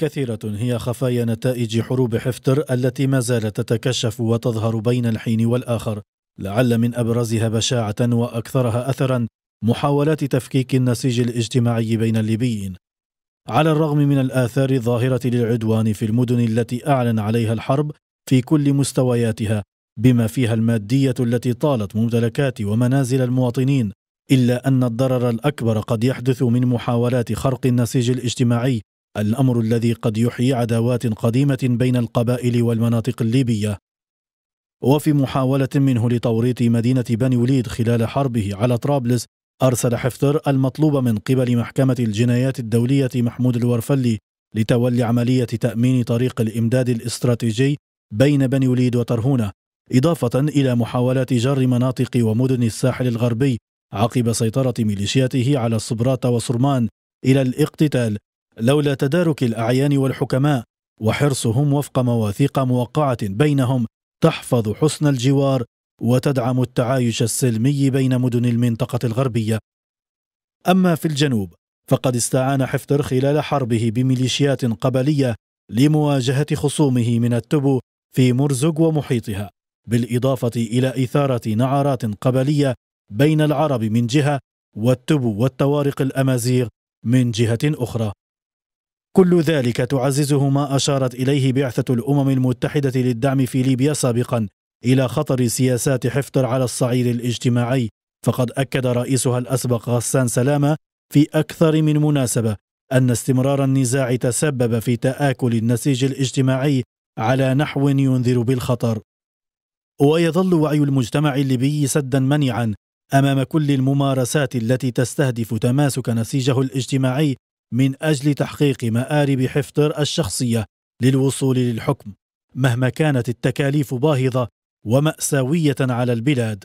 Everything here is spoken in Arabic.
كثيرة هي خفايا نتائج حروب حفتر التي ما زالت تتكشف وتظهر بين الحين والآخر لعل من أبرزها بشاعة وأكثرها أثرا محاولات تفكيك النسيج الاجتماعي بين الليبيين على الرغم من الآثار الظاهرة للعدوان في المدن التي أعلن عليها الحرب في كل مستوياتها بما فيها المادية التي طالت ممتلكات ومنازل المواطنين إلا أن الضرر الأكبر قد يحدث من محاولات خرق النسيج الاجتماعي الامر الذي قد يحيي عداوات قديمه بين القبائل والمناطق الليبيه وفي محاوله منه لتوريط مدينه بني وليد خلال حربه على طرابلس ارسل حفتر المطلوب من قبل محكمه الجنايات الدوليه محمود الورفلي لتولي عمليه تامين طريق الامداد الاستراتيجي بين بني وليد وترهونه اضافه الى محاولات جر مناطق ومدن الساحل الغربي عقب سيطره ميليشياته على الصبرات وصرمان الى الاقتتال لولا تدارك الاعيان والحكماء وحرصهم وفق مواثيق موقعه بينهم تحفظ حسن الجوار وتدعم التعايش السلمي بين مدن المنطقه الغربيه اما في الجنوب فقد استعان حفتر خلال حربه بميليشيات قبليه لمواجهه خصومه من التبو في مرزق ومحيطها بالاضافه الى اثاره نعرات قبليه بين العرب من جهه والتبو والطوارق الامازيغ من جهه اخرى كل ذلك تعززه ما أشارت إليه بعثة الأمم المتحدة للدعم في ليبيا سابقا إلى خطر سياسات حفتر على الصعيد الاجتماعي فقد أكد رئيسها الأسبق غسان سلامة في أكثر من مناسبة أن استمرار النزاع تسبب في تآكل النسيج الاجتماعي على نحو ينذر بالخطر ويظل وعي المجتمع الليبي سدا منيعا أمام كل الممارسات التي تستهدف تماسك نسيجه الاجتماعي من اجل تحقيق مارب حفتر الشخصيه للوصول للحكم مهما كانت التكاليف باهظه وماساويه على البلاد